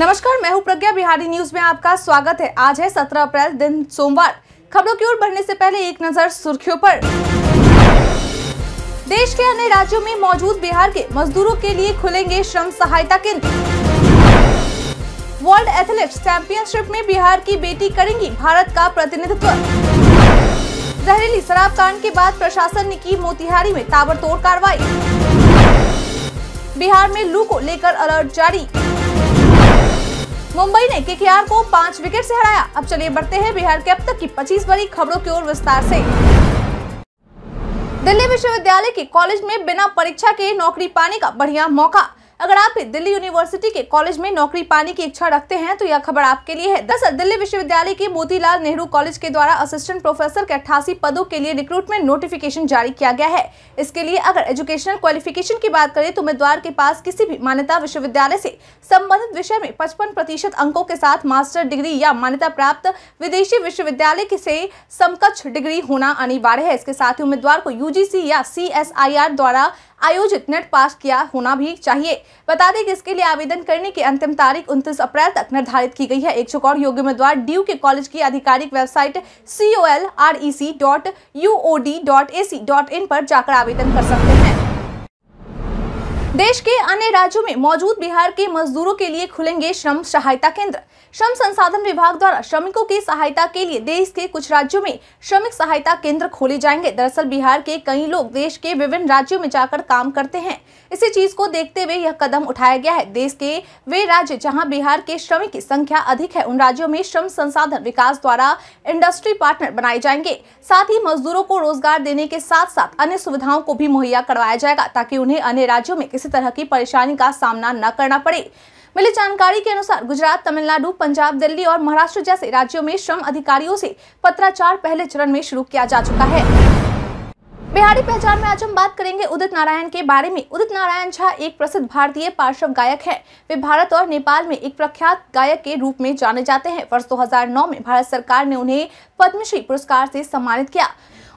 नमस्कार मैं हूं प्रज्ञा बिहारी न्यूज में आपका स्वागत है आज है 17 अप्रैल दिन सोमवार खबरों की ओर बढ़ने से पहले एक नजर सुर्खियों पर देश के अन्य राज्यों में मौजूद बिहार के मजदूरों के लिए खुलेंगे श्रम सहायता केंद्र वर्ल्ड एथलेटिक्स चैंपियनशिप में बिहार की बेटी करेंगी भारत का प्रतिनिधित्व जहरीली शराब कांड के बाद प्रशासन ने की मोतिहारी में ताबड़तोड़ कार्रवाई बिहार में लू को लेकर अलर्ट जारी मुंबई ने केकेआर को पाँच विकेट से हराया अब चलिए बढ़ते हैं बिहार के अब तक की पच्चीस बड़ी खबरों की ओर विस्तार से दिल्ली विश्वविद्यालय के कॉलेज में बिना परीक्षा के नौकरी पाने का बढ़िया मौका अगर आप दिल्ली यूनिवर्सिटी के कॉलेज में नौकरी पाने की इच्छा रखते हैं तो यह खबर आपके लिए है दरअसल दिल्ली विश्वविद्यालय के मोतीलाल नेहरू कॉलेज के द्वारा असिस्टेंट प्रोफेसर के अट्ठासी पदों के लिए रिक्रूटमेंट नोटिफिकेशन जारी किया गया है इसके लिए अगर एजुकेशनल क्वालिफिकेशन की बात करें तो उम्मीदवार के पास किसी भी मान्यता विश्वविद्यालय से संबंधित विषय में पचपन प्रतिशत अंकों के साथ मास्टर डिग्री या मान्यता प्राप्त विदेशी विश्वविद्यालय से समकक्ष डिग्री होना अनिवार्य है इसके साथ ही उम्मीदवार को यूजीसी या सी द्वारा आयोजित नेट पास किया होना भी चाहिए बता दें कि इसके लिए आवेदन करने की अंतिम तारीख उनतीस अप्रैल तक निर्धारित की गई है एक और योग्य उम्मीदवार ड्यू के कॉलेज की आधिकारिक website C L R E C dot U O D dot A C dot in पर जाकर आवेदन कर सकते हैं देश के अन्य राज्यों में मौजूद बिहार के मजदूरों के लिए खुलेंगे श्रम सहायता केंद्र श्रम संसाधन विभाग द्वारा श्रमिकों की सहायता के लिए देश के कुछ राज्यों में श्रमिक सहायता केंद्र खोले जाएंगे दरअसल बिहार के कई लोग देश के विभिन्न राज्यों में जाकर काम करते हैं इसी चीज को देखते हुए यह कदम उठाया गया है देश के वे राज्य जहाँ बिहार के श्रमिक की संख्या अधिक है उन राज्यों में श्रम संसाधन विकास द्वारा इंडस्ट्री पार्टनर बनाए जाएंगे साथ ही मजदूरों को रोजगार देने के साथ साथ अन्य सुविधाओं को भी मुहैया करवाया जाएगा ताकि उन्हें अन्य राज्यों में किसी तरह की परेशानी का सामना न करना पड़े मिली जानकारी के अनुसार गुजरात तमिलनाडु पंजाब दिल्ली और महाराष्ट्र जैसे राज्यों में श्रम अधिकारियों से पत्राचार पहले चरण में शुरू किया जा चुका है बिहारी पहचान में आज हम बात करेंगे उदित नारायण के बारे में उदित नारायण झा एक प्रसिद्ध भारतीय पार्श्व गायक हैं वे भारत और नेपाल में एक प्रख्यात गायक के रूप में जाने जाते हैं वर्ष 2009 में भारत सरकार ने उन्हें पद्मश्री पुरस्कार से सम्मानित किया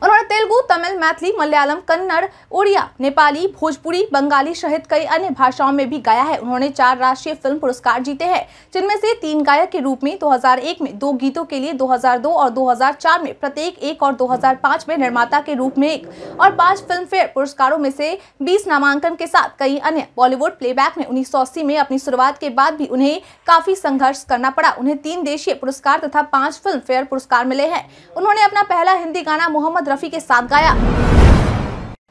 उन्होंने तेलुगु तमिल मैथिली मलयालम कन्नड़ उड़िया नेपाली भोजपुरी बंगाली सहित कई अन्य भाषाओं में भी गाया है उन्होंने चार राष्ट्रीय फिल्म पुरस्कार जीते हैं जिनमें से तीन गायक के रूप में 2001 में दो गीतों के लिए 2002 और 2004 में प्रत्येक एक और 2005 में निर्माता के रूप में एक और पांच फिल्म फेयर पुरस्कारों में से बीस नामांकन के साथ कई अन्य बॉलीवुड बैक में उन्नीस में अपनी शुरुआत के बाद भी उन्हें काफी संघर्ष करना पड़ा उन्हें तीन देशीय पुरस्कार तथा पांच फिल्म फेयर पुरस्कार मिले हैं उन्होंने अपना पहला हिंदी गाना मोहम्मद कोरियोग्राफी के साथ गाया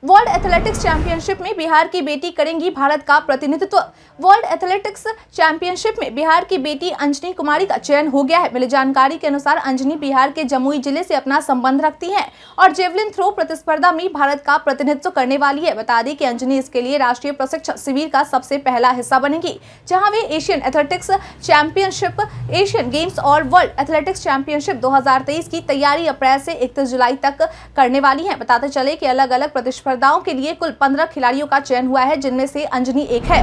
वर्ल्ड एथलेटिक्स चैंपियनशिप में बिहार की बेटी करेंगी भारत का प्रतिनिधित्व वर्ल्ड एथलेटिक्स चैंपियनशिप में बिहार की बेटी अंजनी कुमारी का चयन हो गया है मिली जानकारी के अनुसार अंजनी बिहार के जमुई जिले से अपना संबंध रखती हैं और जेवलिन थ्रो प्रतिस्पर्धा में भारत का प्रतिनिधित्व करने वाली है बता दें कि अंजनी इसके लिए राष्ट्रीय प्रशिक्षण शिविर का सबसे पहला हिस्सा बनेगी जहाँ वे Asian athletics championship Asian games और वर्ल्ड एथलेटिक्स चैंपियनशिप दो की तैयारी अप्रैल से इकतीस जुलाई तक करने वाली है बताते चले की अलग अलग प्रतिस्पर्धा स्पर्धाओं के लिए कुल पंद्रह खिलाड़ियों का चयन हुआ है जिनमें से अंजनी एक है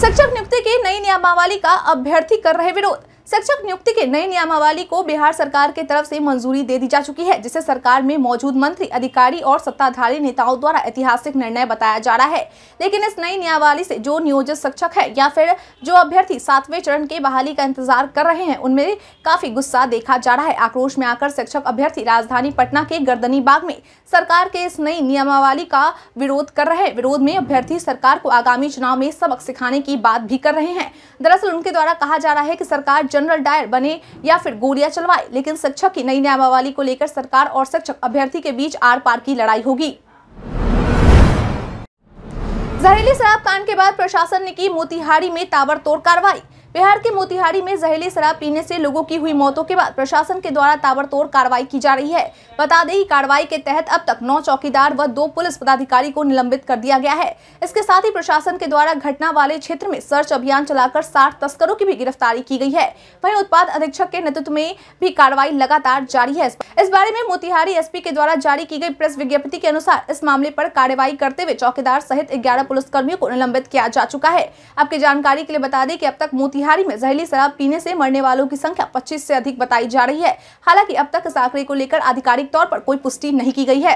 शिक्षक नियुक्ति की नई नियमावली का अभ्यर्थी कर रहे विरोध शिक्षक नियुक्ति के नई नियमावली को बिहार सरकार के तरफ से मंजूरी दे दी जा चुकी है जिसे सरकार में मौजूद मंत्री अधिकारी और सत्ताधारी नेताओं द्वारा ऐतिहासिक निर्णय बताया जा रहा है लेकिन इस नई नियमावली से जो नियोजित शिक्षक है या फिर जो अभ्यर्थी सातवें चरण के बहाली का इंतजार कर रहे हैं उनमें काफी गुस्सा देखा जा रहा है आक्रोश में आकर शिक्षक अभ्यर्थी राजधानी पटना के गर्दनी बाग में सरकार के इस नई नियमावली का विरोध कर रहे विरोध में अभ्यर्थी सरकार को आगामी चुनाव में सबक सिखाने की बात भी कर रहे हैं दरअसल उनके द्वारा कहा जा रहा है की सरकार जनरल डायर बने या फिर गोलियां चलवाए लेकिन शिक्षक की नई नियमावली को लेकर सरकार और शिक्षक अभ्यर्थी के बीच आर पार की लड़ाई होगी जहरीली शराब कांड के बाद प्रशासन ने की मोतिहारी में ताबड़तोड़ कार्रवाई बिहार के मोतिहारी में जहरीली शराब पीने से लोगों की हुई मौतों के बाद प्रशासन के द्वारा ताबड़तोड़ कार्रवाई की जा रही है बता दें कार्रवाई के तहत अब तक नौ चौकीदार व दो पुलिस पदाधिकारी को निलंबित कर दिया गया है इसके साथ ही प्रशासन के द्वारा घटना वाले क्षेत्र में सर्च अभियान चलाकर साठ तस्करों की भी गिरफ्तारी की गई है वही उत्पाद अधीक्षक के नेतृत्व में भी कार्रवाई लगातार जारी है इस बारे में मोतिहारी एसपी के द्वारा जारी की गयी प्रेस विज्ञप्ति के अनुसार इस मामले आरोप कार्रवाई करते हुए चौकीदार सहित ग्यारह पुलिस को निलंबित किया जा चुका है आपकी जानकारी के लिए बता दें की अब तक मोतिहारी मोतिहारी में जहरीली शराब पीने से मरने वालों की संख्या 25 से अधिक बताई जा रही है हालांकि अब तक इस आंकड़े को लेकर आधिकारिक तौर पर कोई पुष्टि नहीं की गई है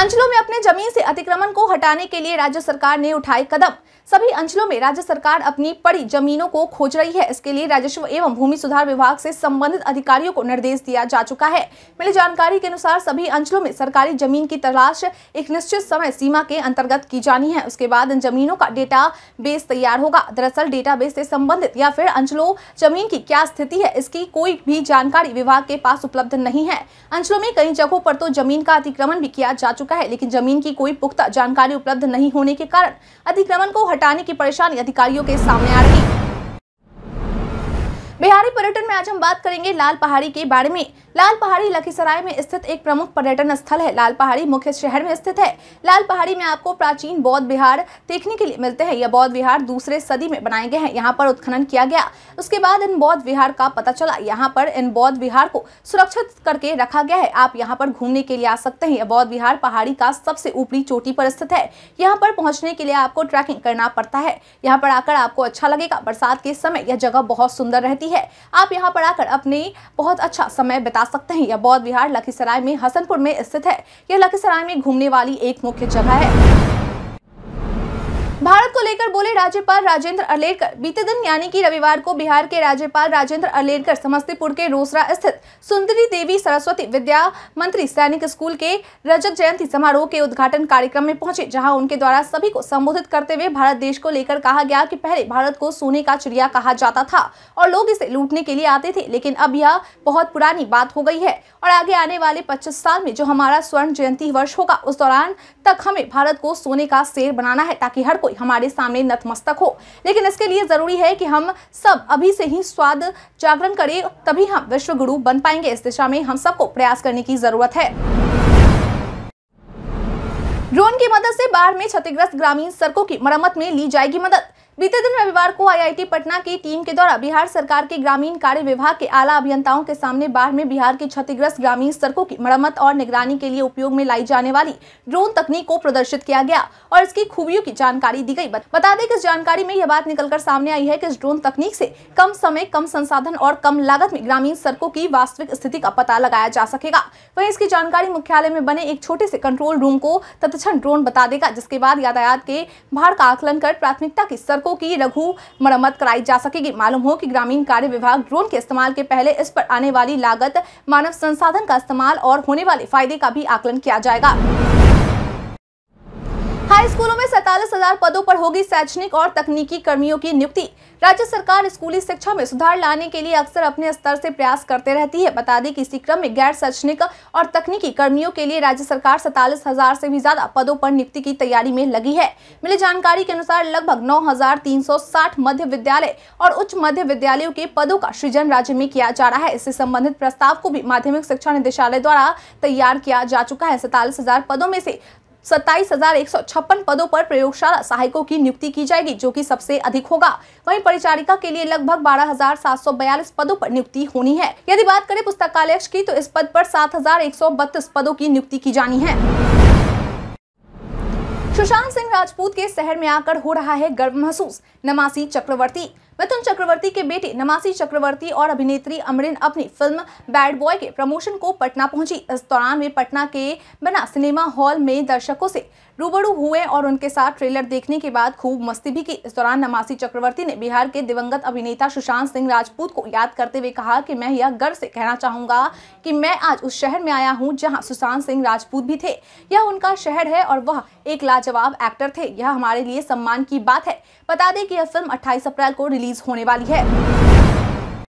अंचलों में अपने जमीन से अतिक्रमण को हटाने के लिए राज्य सरकार ने उठाए कदम सभी अंचलों में राज्य सरकार अपनी पड़ी जमीनों को खोज रही है इसके लिए राजस्व एवं भूमि सुधार विभाग से संबंधित अधिकारियों को निर्देश दिया जा चुका है मिली जानकारी के अनुसार सभी अंचलों में सरकारी जमीन की तलाश एक निश्चित समय सीमा के अंतर्गत की जानी है उसके बाद इन जमीनों का डेटा बेस तैयार होगा दरअसल डेटा बेस से संबंधित या फिर अंचलों जमीन की क्या स्थिति है इसकी कोई भी जानकारी विभाग के पास उपलब्ध नहीं है अंचलों में कई जगहों पर तो जमीन का अतिक्रमण भी किया जा चुका चुका है लेकिन जमीन की कोई पुख्ता जानकारी उपलब्ध नहीं होने के कारण अधिक्रमण को हटाने की परेशानी अधिकारियों के सामने आ रही बिहारी पर्यटन में आज हम बात करेंगे लाल पहाड़ी के बारे में लाल पहाड़ी लखीसराय में स्थित एक प्रमुख पर्यटन स्थल है लाल पहाड़ी मुख्य शहर में स्थित है लाल पहाड़ी में आपको प्राचीन बौद्ध विहार देखने के लिए मिलते हैं यह बौद्ध विहार दूसरे सदी में बनाए गए हैं यहाँ पर उत्खनन किया गया उसके बाद इन बौद्ध विहार का पता चला यहाँ पर इन बौद्ध विहार को सुरक्षित करके रखा गया है आप यहाँ पर घूमने के लिए आ सकते हैं यह बौद्ध विहार पहाड़ी का सबसे ऊपरी चोटी पर स्थित है यहाँ पर पहुँचने के लिए आपको ट्रैकिंग करना पड़ता है यहाँ पर आकर आपको अच्छा लगेगा बरसात के समय यह जगह बहुत सुंदर रहती है है आप यहाँ पर आकर अपने बहुत अच्छा समय बिता सकते हैं यह बौद्ध विहार लखीसराय में हसनपुर में स्थित है यह लखीसराय में घूमने वाली एक मुख्य जगह है भारत को लेकर बोले राज्यपाल राजेंद्र अलेरकर बीते दिन यानी कि रविवार को बिहार के राज्यपाल राजेंद्र अलेरकर समस्तीपुर के रोसरा स्थित सुंदरी देवी सरस्वती विद्या मंत्री सैनिक स्कूल के रजत जयंती समारोह के उद्घाटन कार्यक्रम में पहुंचे जहां उनके द्वारा सभी को संबोधित करते हुए भारत देश को लेकर कहा गया की पहले भारत को सोने का चिड़िया कहा जाता था और लोग इसे लूटने के लिए आते थे लेकिन अब यह बहुत पुरानी बात हो गई है और आगे आने वाले पच्चीस साल में जो हमारा स्वर्ण जयंती वर्ष होगा उस दौरान तक हमें भारत को सोने का शेर बनाना है ताकि हर कोई हमारे सामने नतमस्तक हो लेकिन इसके लिए ज़रूरी है कि हम सब अभी से ही स्वाद जागरण करें तभी हम विश्व गुरु बन पाएंगे इस दिशा में हम सबको प्रयास करने की ज़रूरत है ड्रोन की मदद से बाढ़ में क्षतिग्रस्त ग्रामीण सड़कों की मरम्मत में ली जाएगी मदद बीते दिन रविवार को आईआईटी पटना की टीम के द्वारा बिहार सरकार के ग्रामीण कार्य विभाग के आला अभियंताओं के सामने बाढ़ में बिहार की क्षतिग्रस्त ग्रामीण सड़कों की मरम्मत और निगरानी के लिए उपयोग में लाई जाने वाली ड्रोन तकनीक को प्रदर्शित किया गया और इसकी खूबियों की जानकारी दी गई बता दें कि इस जानकारी में यह बात निकलकर सामने आई है की इस ड्रोन तकनीक ऐसी कम समय कम संसाधन और कम लागत में ग्रामीण सड़कों की वास्तविक स्थिति का पता लगाया जा सकेगा वही इसकी जानकारी मुख्यालय में बने एक छोटे से कंट्रोल रूम को तत्क्षण ड्रोन बता देगा जिसके बाद यातायात के भार का आकलन कर प्राथमिकता की सड़क सड़कों की लघु मरम्मत कराई जा सकेगी मालूम हो कि ग्रामीण कार्य विभाग ड्रोन के इस्तेमाल के पहले इस पर आने वाली लागत मानव संसाधन का इस्तेमाल और होने वाले फायदे का भी आकलन किया जाएगा हाई स्कूलों में सैतालीस हजार पदों पर होगी शैक्षणिक और तकनीकी कर्मियों की नियुक्ति राज्य सरकार स्कूली शिक्षा में सुधार लाने के लिए अक्सर अपने स्तर से प्रयास करते रहती है बता दें कि इसी क्रम में गैर शैक्षणिक और तकनीकी कर्मियों के लिए राज्य सरकार सैतालीस हजार से भी ज्यादा पदों पर नियुक्ति की तैयारी में लगी है मिली जानकारी के अनुसार लगभग नौ मध्य विद्यालय और उच्च मध्य विद्यालयों के पदों का सृजन राज्य में किया जा रहा है इससे संबंधित प्रस्ताव को भी माध्यमिक शिक्षा निदेशालय द्वारा तैयार किया जा चुका है सैतालीस पदों में से सत्ताईस पदों पर प्रयोगशाला सहायकों की नियुक्ति की जाएगी जो कि सबसे अधिक होगा वहीं परिचारिका के लिए लगभग बारह पदों पर नियुक्ति होनी है यदि बात करें पुस्तकालय की तो इस पद पर सात पदों की नियुक्ति की जानी है सुशांत सिंह राजपूत के शहर में आकर हो रहा है गर्व महसूस नमासी चक्रवर्ती मिथुन चक्रवर्ती के बेटे नमासी चक्रवर्ती और अभिनेत्री अमरिन अपनी फिल्म बैड बॉय के प्रमोशन को पटना पहुंची इस दौरान वे पटना के बना सिनेमा हॉल में दर्शकों से रूबरू हुए और उनके साथ ट्रेलर देखने के बाद खूब मस्ती भी की इस दौरान नमासी चक्रवर्ती ने बिहार के दिवंगत अभिनेता सुशांत सिंह राजपूत को याद करते हुए कहा कि मैं यह गर्व से कहना चाहूंगा कि मैं आज उस शहर में आया हूं जहां सुशांत सिंह राजपूत भी थे यह उनका शहर है और वह एक लाजवाब एक्टर थे यह हमारे लिए सम्मान की बात है बता दें कि यह फिल्म अट्ठाईस अप्रैल को रिलीज रिलीज होने वाली है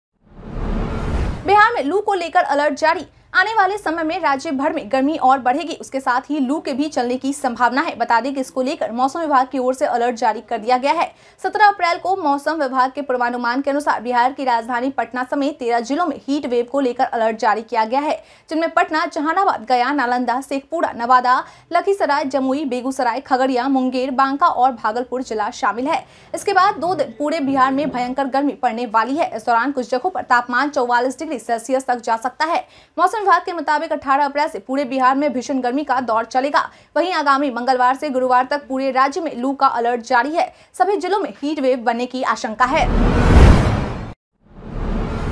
बिहार में लू को लेकर अलर्ट जारी आने वाले समय में राज्य भर में गर्मी और बढ़ेगी उसके साथ ही लू के भी चलने की संभावना है बता दें कि इसको लेकर मौसम विभाग की ओर से अलर्ट जारी कर दिया गया है सत्रह अप्रैल को मौसम विभाग के पूर्वानुमान के अनुसार बिहार की राजधानी पटना समेत तेरह जिलों में हीट वेव को लेकर अलर्ट जारी किया गया है जिनमें पटना जहानाबाद गया नालंदा शेखपुरा नवादा लखीसराय जमुई बेगूसराय खगड़िया मुंगेर बांका और भागलपुर जिला शामिल है इसके बाद दो दिन पूरे बिहार में भयंकर गर्मी पड़ने वाली है इस दौरान कुछ जगहों पर तापमान चौवालीस डिग्री सेल्सियस तक जा सकता है मौसम विभाग के मुताबिक 18 अप्रैल से पूरे बिहार में भीषण गर्मी का दौर चलेगा वहीं आगामी मंगलवार से गुरुवार तक पूरे राज्य में लू का अलर्ट जारी है सभी जिलों में हीट वेव बनने की आशंका है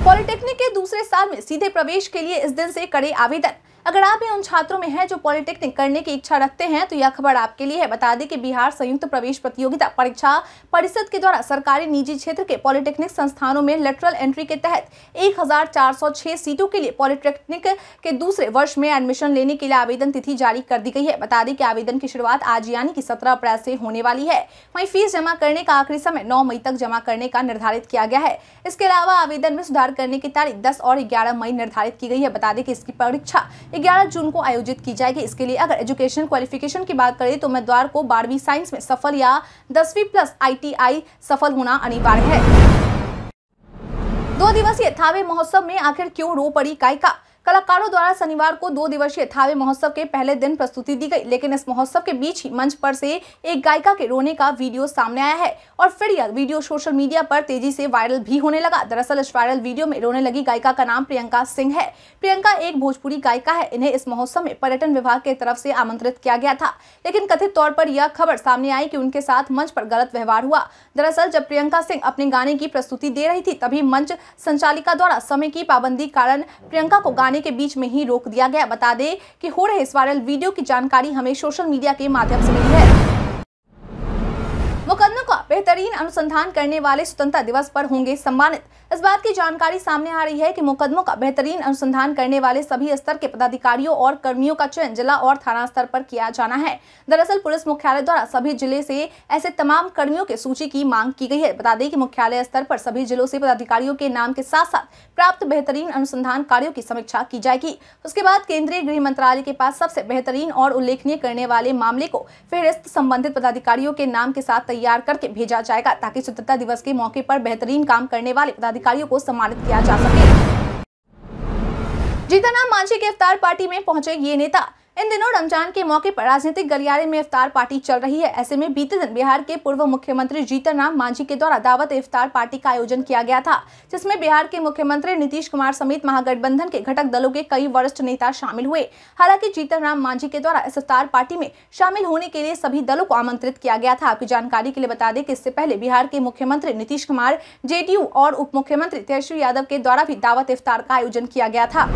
पॉलिटेक्निक के दूसरे साल में सीधे प्रवेश के लिए इस दिन से करे आवेदन अगर आप भी उन छात्रों में हैं जो पॉलिटेक्निक करने की इच्छा रखते हैं तो यह खबर आपके लिए है बता दें कि बिहार संयुक्त प्रवेश प्रतियोगिता परीक्षा परिषद के द्वारा सरकारी निजी क्षेत्र के पॉलिटेक्निक संस्थानों में लेटरल एंट्री के तहत एक सीटों के लिए पॉलिटेक्निक के दूसरे वर्ष में एडमिशन लेने के लिए आवेदन तिथि जारी कर दी गई है बता दें कि आवेदन की शुरुआत आज यानी कि सत्रह अप्रैल से होने वाली है वहीं फीस जमा करने का आखिरी समय नौ मई तक जमा करने का निर्धारित किया गया है इसके अलावा आवेदन में सुधार करने की तारीख दस और ग्यारह मई निर्धारित की गई है बता दें कि इसकी परीक्षा ग्यारह जून को आयोजित की जाएगी इसके लिए अगर एजुकेशन क्वालिफिकेशन की बात करें तो उम्मीदवार को बारहवीं साइंस में सफल या दसवीं प्लस आई सफल होना अनिवार्य है दो दिवसीय थावे महोत्सव में आखिर क्यों रो पड़ी कायका कलाकारों द्वारा शनिवार को दो दिवसीय थावे महोत्सव के पहले दिन प्रस्तुति दी गई लेकिन इस महोत्सव के बीच ही मंच पर से एक गायिका के रोने का वीडियो सामने आया है और फिर यह वीडियो सोशल मीडिया पर तेजी से वायरल भी होने लगा दरअसल इस वायरल वीडियो में रोने लगी गायिका का नाम प्रियंका सिंह है प्रियंका एक भोजपुरी गायिका है इन्हें इस महोत्सव में पर्यटन विभाग की तरफ से आमंत्रित किया गया था लेकिन कथित तौर पर यह खबर सामने आई की उनके साथ मंच पर गलत व्यवहार हुआ दरअसल जब प्रियंका सिंह अपने गाने की प्रस्तुति दे रही थी तभी मंच संचालिका द्वारा समय की पाबंदी कारण प्रियंका को गाने खाने के बीच में ही रोक दिया गया बता दें कि हो रहे इस वायरल वीडियो की जानकारी हमें सोशल मीडिया के माध्यम से मिली है मुकदमों का बेहतरीन अनुसंधान करने वाले स्वतंत्रता दिवस पर होंगे सम्मानित इस बात की जानकारी सामने आ रही है कि मुकदमों का बेहतरीन अनुसंधान करने वाले सभी स्तर के पदाधिकारियों और कर्मियों का चयन जिला और थाना स्तर पर किया जाना है दरअसल पुलिस मुख्यालय द्वारा सभी जिले से ऐसे तमाम कर्मियों की सूची की मांग की गई है बता दें कि मुख्यालय स्तर पर सभी जिलों से पदाधिकारियों के नाम के साथ साथ प्राप्त बेहतरीन अनुसंधान कार्यो की समीक्षा की जाएगी उसके बाद केंद्रीय गृह मंत्रालय के पास सबसे बेहतरीन और उल्लेखनीय करने वाले मामले को फेहरिस्त संबंधित पदाधिकारियों के नाम के साथ तैयार करके भेजा जाएगा ताकि स्वतंत्रता दिवस के मौके पर बेहतरीन काम करने वाले पदाधिकारी अधिकारियों को सम्मानित किया जा सके जीतन राम मांझी गिरफ्तार पार्टी में पहुंचे ये नेता इन दिनों रमजान के मौके पर राजनीतिक गलियारे में इफ्तार पार्टी चल रही है ऐसे में बीते दिन बिहार के पूर्व मुख्यमंत्री जीतन राम मांझी के द्वारा दावत इफ्तार पार्टी का आयोजन किया गया था जिसमें बिहार के मुख्यमंत्री नीतीश कुमार समेत महागठबंधन के घटक दलों के कई वरिष्ठ नेता शामिल हुए हालांकि जीतन राम मांझी के द्वारा इस इफ्तार पार्टी में शामिल होने के लिए सभी दलों को आमंत्रित किया गया था आपकी जानकारी के लिए बता दें कि इससे पहले बिहार के मुख्यमंत्री नीतीश कुमार जेडीयू और उप मुख्यमंत्री तेजस्वी यादव के द्वारा भी दावत इफ्तार का आयोजन किया गया था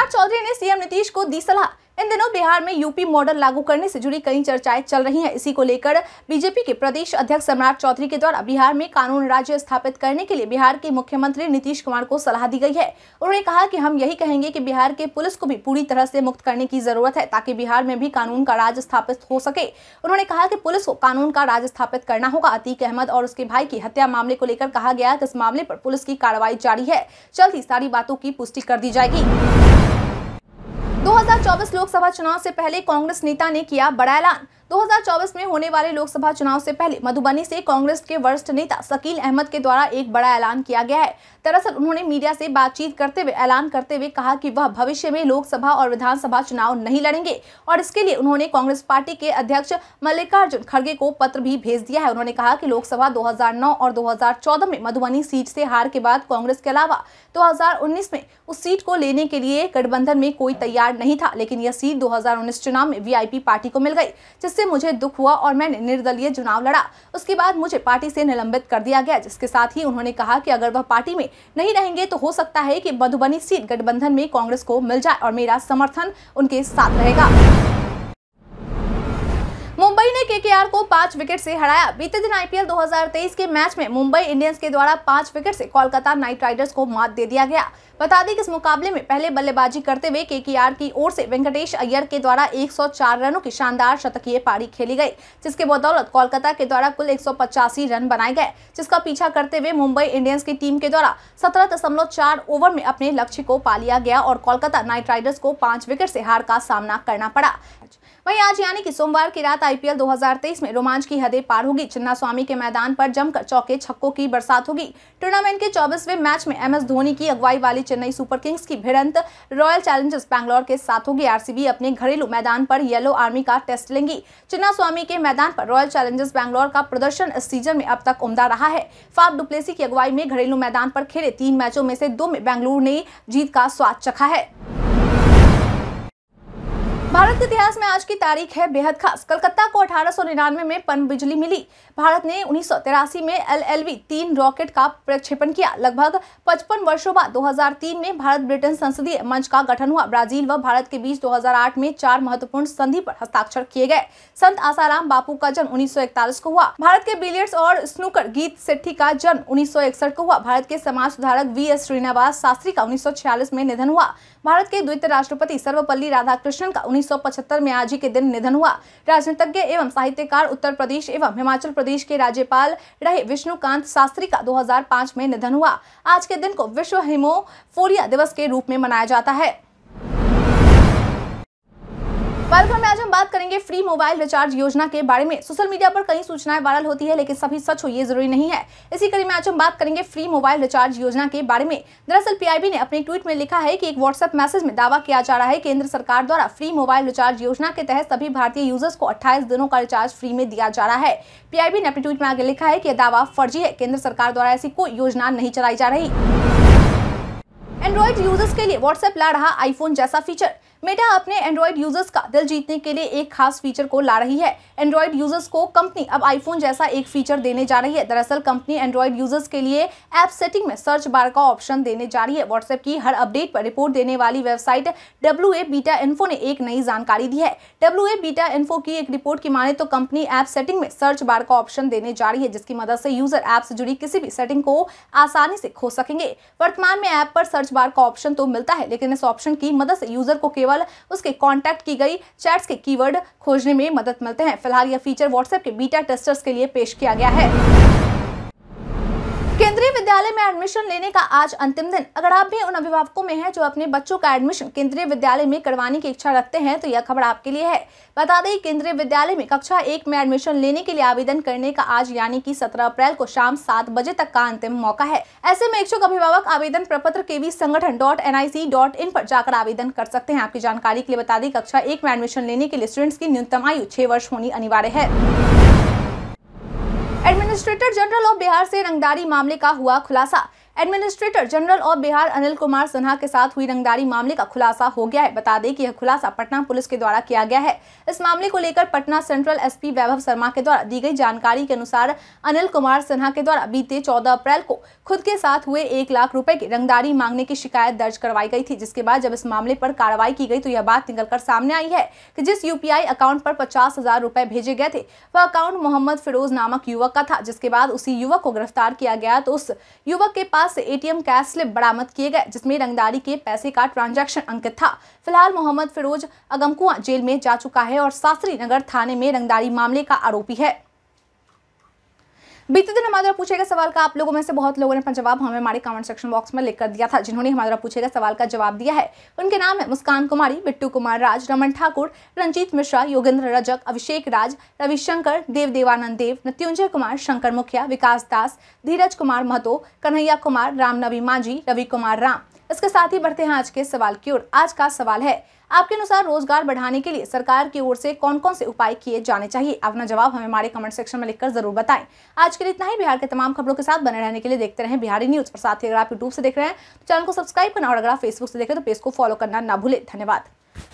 कुमार चौधरी ने सीएम नीतीश को दी सलाह इन दिनों बिहार में यूपी मॉडल लागू करने से जुड़ी कई चर्चाएं चल रही हैं इसी को लेकर बीजेपी के प्रदेश अध्यक्ष सम्राट चौधरी के द्वारा बिहार में कानून राज्य स्थापित करने के लिए बिहार के मुख्यमंत्री नीतीश कुमार को सलाह दी गई है उन्होंने कहा कि हम यही कहेंगे कि बिहार के पुलिस को भी पूरी तरह से मुक्त करने की जरूरत है ताकि बिहार में भी कानून का राज स्थापित हो सके उन्होंने कहा की पुलिस को कानून का राज स्थापित करना होगा अतीक अहमद और उसके भाई की हत्या मामले को लेकर कहा गया इस मामले आरोप पुलिस की कार्रवाई जारी है जल्द ही सारी बातों की पुष्टि कर दी जाएगी 2024 लोकसभा चुनाव से पहले कांग्रेस नेता ने किया बड़ा ऐलान 2024 में होने वाले लोकसभा चुनाव से पहले मधुबनी से कांग्रेस के वरिष्ठ नेता शकील अहमद के द्वारा एक बड़ा ऐलान किया गया है दरअसल उन्होंने मीडिया से बातचीत करते हुए ऐलान करते हुए कहा कि वह भविष्य में लोकसभा और विधानसभा चुनाव नहीं लड़ेंगे और इसके लिए उन्होंने कांग्रेस पार्टी के अध्यक्ष मल्लिकार्जुन खड़गे को पत्र भी भेज दिया है उन्होंने कहा कि लोकसभा 2009 और 2014 में मधुबनी सीट से हार के बाद कांग्रेस के अलावा दो में उस सीट को लेने के लिए गठबंधन में कोई तैयार नहीं था लेकिन यह सीट दो चुनाव में वी पार्टी को मिल गई जिससे मुझे दुख हुआ और मैंने निर्दलीय चुनाव लड़ा उसके बाद मुझे पार्टी से निलंबित कर दिया गया जिसके साथ ही उन्होंने कहा कि अगर वह पार्टी में नहीं रहेंगे तो हो सकता है कि मधुबनी सीट गठबंधन में कांग्रेस को मिल जाए और मेरा समर्थन उनके साथ रहेगा मुंबई ने केकेआर को पांच विकेट से हराया बीते दिन आईपीएल 2023 के मैच में मुंबई इंडियंस के द्वारा पांच विकेट से कोलकाता नाइट राइडर्स को मात दे दिया गया बता दें कि इस मुकाबले में पहले बल्लेबाजी करते हुए केकेआर की ओर से वेंकटेश अय्यर के द्वारा 104 रनों की शानदार शतकीय पारी खेली गई जिसके बदौलत कोलकाता के द्वारा कुल एक रन बनाए गए जिसका पीछा करते हुए मुंबई इंडियंस की टीम के द्वारा सत्रह ओवर में अपने लक्ष्य को पा लिया गया और कोलकाता नाइट राइडर्स को पांच विकेट से हार का सामना करना पड़ा वहीं आज यानी कि सोमवार की रात आईपीएल 2023 में रोमांच की हदें पार होगी चिन्ना स्वामी के मैदान पर जमकर चौके छक्कों की बरसात होगी टूर्नामेंट के 24वें मैच में एमएस धोनी की अगुवाई वाली चेन्नई सुपर किंग्स की भिड़ंत रॉयल चैलेंजर्स बैंगलोर के साथ होगी आरसीबी अपने घरेलू मैदान पर येलो आर्मी का टेस्ट लेंगी चिन्ना स्वामी के मैदान पर रॉयल चैलेंजर्स बैंगलोर का प्रदर्शन इस सीजन में अब तक उमदा रहा है फाफ डुप्लेसी की अगुवाई में घरेलू मैदान पर खेले तीन मैचों में से दो में बेंगलुरु ने जीत का स्वाद चखा है भारत के इतिहास में आज की तारीख है बेहद खास कलकत्ता को 1899 में पन बिजली मिली भारत ने उन्नीस में एलएलवी तीन रॉकेट का प्रक्षेपण किया लगभग 55 वर्षों बाद 2003 में भारत ब्रिटेन संसदीय मंच का गठन हुआ ब्राजील व भारत के बीच 2008 में चार महत्वपूर्ण संधि पर हस्ताक्षर किए गए संत आसाराम बापू का जन्म उन्नीस को हुआ भारत के बिलियर्ड्स और स्नूकर गीत सेठी का जन्म उन्नीस को हुआ भारत के समाज सुधारक वी एस श्रीनिवास शास्त्री का उन्नीस में निधन हुआ भारत के द्वितीय राष्ट्रपति सर्वपल्ली राधाकृष्णन का 1975 में आज ही के दिन निधन हुआ राजनीतिज्ञ एवं साहित्यकार उत्तर प्रदेश एवं हिमाचल प्रदेश के राज्यपाल रहे विष्णुकांत शास्त्री का 2005 में निधन हुआ आज के दिन को विश्व हिमोफोरिया दिवस के रूप में मनाया जाता है कार्यक्रम में आज हम बात करेंगे फ्री मोबाइल रिचार्ज योजना के बारे में सोशल मीडिया पर कई सूचनाएं वायरल होती है लेकिन सभी सच हो ये जरूरी नहीं है इसी कड़ी में आज हम बात करेंगे फ्री मोबाइल रिचार्ज योजना के बारे में दरअसल पीआईबी ने अपने ट्वीट में लिखा है कि एक व्हाट्सएप मैसेज में दावा किया जा रहा है केंद्र सरकार द्वारा फ्री मोबाइल रिचार्ज योजना के तहत सभी भारतीय यूजर्स को अट्ठाईस दिनों का रिचार्ज फ्री में दिया जा रहा है पीआईबी ने अपने ट्वीट में आगे लिखा है की यह दावा फर्जी है केंद्र सरकार द्वारा ऐसी कोई योजना नहीं चलाई जा रही एंड्रॉइड यूजर्स के लिए व्हाट्सएप ला रहा आईफोन जैसा फीचर मेटा अपने एंड्रॉयड यूजर्स का दिल जीतने के लिए एक खास फीचर को ला रही है एंड्रॉयड यूजर्स को कंपनी अब आईफोन जैसा एक फीचर देने जा रही है दरअसल कंपनी एंड्रॉयड यूजर्स के लिए ऐप सेटिंग में सर्च बार का ऑप्शन देने जा रही है व्हाट्सएप की हर अपडेट पर रिपोर्ट देने वाली website W A beta info ने एक नई जानकारी दी है डब्ल्यू ए बीटा इन्फो की एक रिपोर्ट की माने तो कंपनी ऐप सेटिंग में सर्च बार का ऑप्शन देने जा रही है जिसकी मदद से यूजर ऐप से जुड़ी किसी भी सेटिंग को आसानी से खो सकेंगे वर्तमान में ऐप पर सर्च बार का ऑप्शन तो मिलता है लेकिन इस ऑप्शन की मदद से यूजर को केवल केवल उसके कॉन्टैक्ट की गई चैट्स के कीवर्ड खोजने में मदद मिलते हैं फिलहाल यह फीचर व्हाट्सएप के बीटा टेस्टर्स के लिए पेश किया गया है केंद्रीय विद्यालय में एडमिशन लेने का आज अंतिम दिन अगर आप भी उन अभिभावकों में हैं जो अपने बच्चों का एडमिशन केंद्रीय विद्यालय में करवाने की इच्छा रखते हैं तो यह खबर आपके लिए है बता दें केंद्रीय विद्यालय में कक्षा एक में एडमिशन लेने के लिए आवेदन करने का आज यानी कि 17 अप्रैल को शाम सात बजे तक का अंतिम मौका है ऐसे में इच्छुक अभिभावक आवेदन प्रपत्र के भी संगठन dot N I C dot in पर जाकर आवेदन कर सकते हैं आपकी जानकारी के लिए बता दें कक्षा एक में एडमिशन लेने के लिए स्टूडेंट्स की न्यूनतम आयु छह वर्ष होनी अनिवार्य है रजिस्ट्रेटर जनरल ऑफ बिहार से रंगदारी मामले का हुआ खुलासा एडमिनिस्ट्रेटर जनरल और बिहार अनिल कुमार सिन्हा के साथ हुई रंगदारी मामले का खुलासा हो गया है बता दें कि यह खुलासा पटना पुलिस के द्वारा किया गया है इस मामले को लेकर पटना सेंट्रल एसपी वैभव शर्मा के द्वारा दी गई जानकारी के अनुसार अनिल कुमार सिन्हा के द्वारा बीते चौदह अप्रैल को खुद के साथ हुए एक लाख रूपए की रंगदारी मांगने की शिकायत दर्ज करवाई गई थी जिसके बाद जब इस मामले पर कार्रवाई की गई तो यह बात निकलकर सामने आई है की जिस यूपीआई अकाउंट पर पचास हजार भेजे गए थे वह अकाउंट मोहम्मद फिरोज नामक युवक का था जिसके बाद उसी युवक को गिरफ्तार किया गया तो उस युवक के पास पास से एटीएम कैश स्लिप बरामद किए गए जिसमें रंगदारी के पैसे का ट्रांजैक्शन अंकित था फिलहाल मोहम्मद फिरोज अगमकुआ जेल में जा चुका है और शास्त्री नगर थाने में रंगदारी मामले का आरोपी है बीते दिन हमारा गए सवाल का आप लोगों में से बहुत लोगों ने अपना जवाब हमें हमारे कमेंट सेक्शन बॉक्स में लिखकर दिया था जिन्होंने हमारे पूछे गए सवाल का जवाब दिया है उनके नाम है मुस्कान कुमारी बिट्टू कुमार राज रमन ठाकुर रंजीत मिश्रा योगेंद्र रजक अभिषेक राज रविशंकर देव देवानंद देव मृत्युंजय कुमार शंकर मुखिया विकास दास धीरज कुमार महतो कन्हैया कुमार रामनवी मांझी रवि कुमार राम इसके साथ ही बढ़ते हैं आज के सवाल की ओर आज का सवाल है आपके अनुसार रोजगार बढ़ाने के लिए सरकार की ओर से कौन कौन से उपाय किए जाने चाहिए अपना जवाब हमें हमारे कमेंट सेक्शन में लिखकर जरूर बताएं आज के लिए इतना ही बिहार के तमाम खबरों के साथ बने रहने के लिए देखते रहे बिहारी न्यूज और साथ ही अगर आप यूट्यूब से देख रहे हैं तो चैनल को सब्सक्राइब करना और अगर आप फेसबुक से देख रहे हैं तो पेज को फॉलो करना ना भूले धन्यवाद